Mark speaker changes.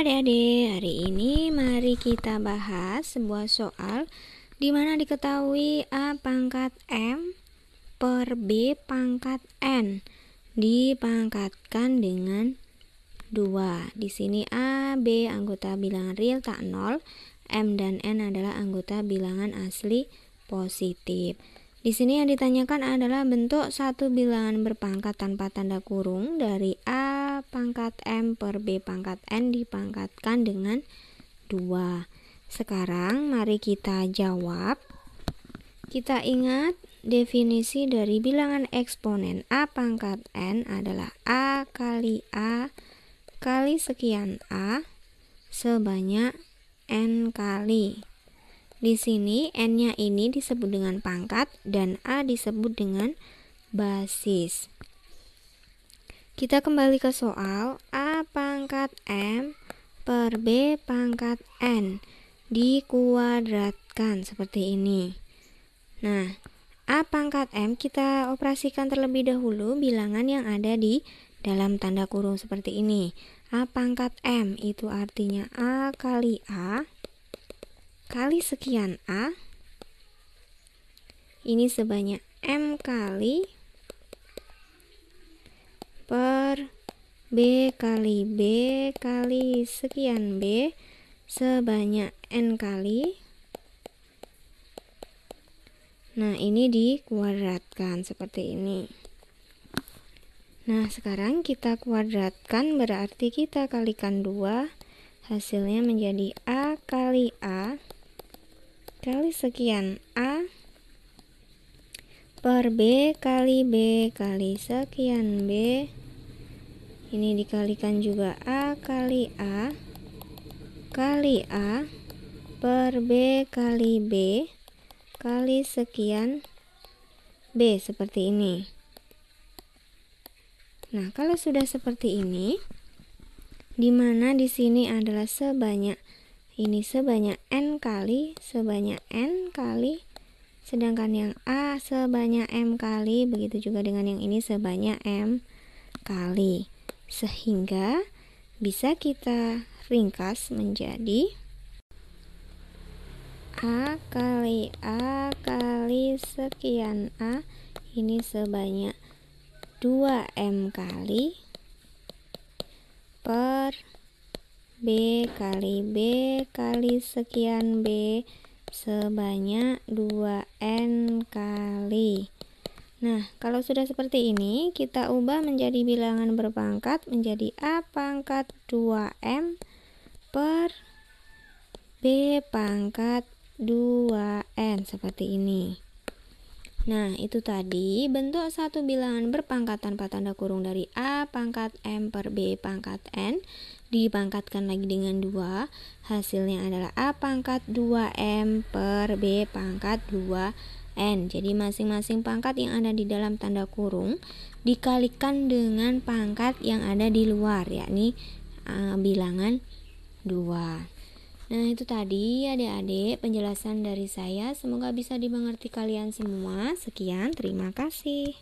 Speaker 1: adik-adik, hari ini mari kita bahas sebuah soal di mana diketahui A pangkat M per B pangkat N dipangkatkan dengan 2. Di sini A, B anggota bilangan real tak nol, M dan N adalah anggota bilangan asli positif. Di sini yang ditanyakan adalah bentuk satu bilangan berpangkat tanpa tanda kurung dari A pangkat M per B pangkat N dipangkatkan dengan 2 Sekarang mari kita jawab Kita ingat definisi dari bilangan eksponen A pangkat N adalah A kali A kali sekian A sebanyak N kali di sini n-nya ini disebut dengan pangkat dan a disebut dengan basis. Kita kembali ke soal A pangkat M per B pangkat N dikuadratkan seperti ini. Nah, A pangkat M kita operasikan terlebih dahulu bilangan yang ada di dalam tanda kurung seperti ini. A pangkat M itu artinya A kali A kali sekian A. Ini sebanyak M kali per B kali B kali sekian B sebanyak N kali Nah, ini dikuadratkan seperti ini. Nah, sekarang kita kuadratkan berarti kita kalikan 2. Hasilnya menjadi A kali A kali sekian A per B kali B kali sekian B ini dikalikan juga A kali A kali A per B kali B kali sekian B seperti ini nah kalau sudah seperti ini dimana di sini adalah sebanyak ini sebanyak N kali sebanyak N kali sedangkan yang A sebanyak M kali begitu juga dengan yang ini sebanyak M kali sehingga bisa kita ringkas menjadi A kali A kali sekian A ini sebanyak 2M kali per B kali B kali sekian B sebanyak 2N kali Nah, kalau sudah seperti ini, kita ubah menjadi bilangan berpangkat menjadi A pangkat 2M per B pangkat 2N seperti ini. Nah, itu tadi bentuk satu bilangan berpangkat tanpa tanda kurung dari A pangkat M per B pangkat N dipangkatkan lagi dengan 2. Hasilnya adalah A pangkat 2M per B pangkat 2 N. Jadi masing-masing pangkat yang ada di dalam tanda kurung dikalikan dengan pangkat yang ada di luar, yakni uh, bilangan 2. Nah, itu tadi adik-adik penjelasan dari saya. Semoga bisa dimengerti kalian semua. Sekian, terima kasih.